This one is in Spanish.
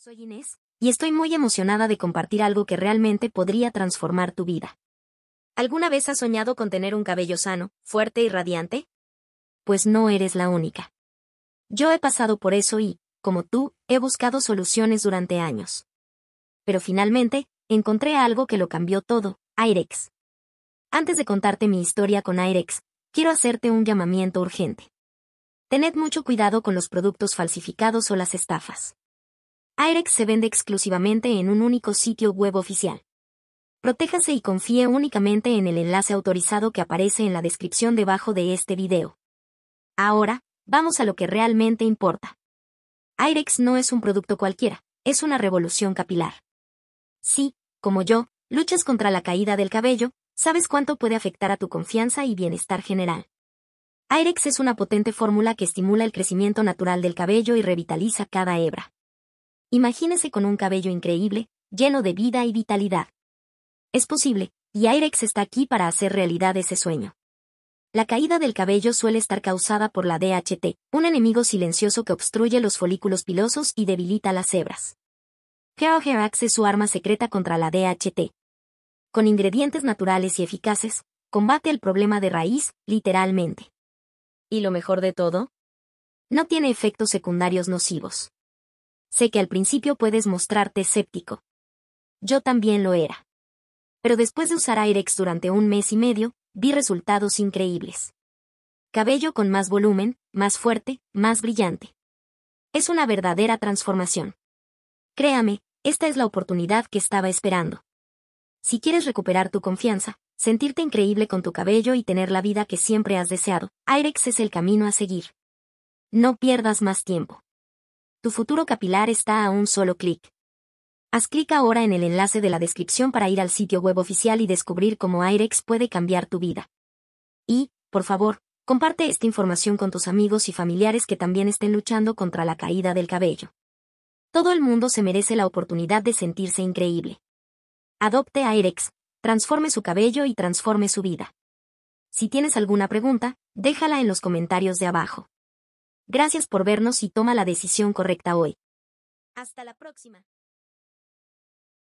Soy Inés, y estoy muy emocionada de compartir algo que realmente podría transformar tu vida. ¿Alguna vez has soñado con tener un cabello sano, fuerte y radiante? Pues no eres la única. Yo he pasado por eso y, como tú, he buscado soluciones durante años. Pero finalmente, encontré algo que lo cambió todo, Airex. Antes de contarte mi historia con Airex, quiero hacerte un llamamiento urgente. Tened mucho cuidado con los productos falsificados o las estafas. Airex se vende exclusivamente en un único sitio web oficial. Protéjase y confíe únicamente en el enlace autorizado que aparece en la descripción debajo de este video. Ahora, vamos a lo que realmente importa. Airex no es un producto cualquiera, es una revolución capilar. Si, como yo, luchas contra la caída del cabello, sabes cuánto puede afectar a tu confianza y bienestar general. Airex es una potente fórmula que estimula el crecimiento natural del cabello y revitaliza cada hebra. Imagínese con un cabello increíble, lleno de vida y vitalidad. Es posible, y Airex está aquí para hacer realidad ese sueño. La caída del cabello suele estar causada por la DHT, un enemigo silencioso que obstruye los folículos pilosos y debilita las hebras. Hero es su arma secreta contra la DHT. Con ingredientes naturales y eficaces, combate el problema de raíz, literalmente. ¿Y lo mejor de todo? No tiene efectos secundarios nocivos. Sé que al principio puedes mostrarte escéptico. Yo también lo era. Pero después de usar Airex durante un mes y medio, vi resultados increíbles. Cabello con más volumen, más fuerte, más brillante. Es una verdadera transformación. Créame, esta es la oportunidad que estaba esperando. Si quieres recuperar tu confianza, sentirte increíble con tu cabello y tener la vida que siempre has deseado, Airex es el camino a seguir. No pierdas más tiempo tu futuro capilar está a un solo clic. Haz clic ahora en el enlace de la descripción para ir al sitio web oficial y descubrir cómo Airex puede cambiar tu vida. Y, por favor, comparte esta información con tus amigos y familiares que también estén luchando contra la caída del cabello. Todo el mundo se merece la oportunidad de sentirse increíble. Adopte Airex, transforme su cabello y transforme su vida. Si tienes alguna pregunta, déjala en los comentarios de abajo. Gracias por vernos y toma la decisión correcta hoy. Hasta la próxima.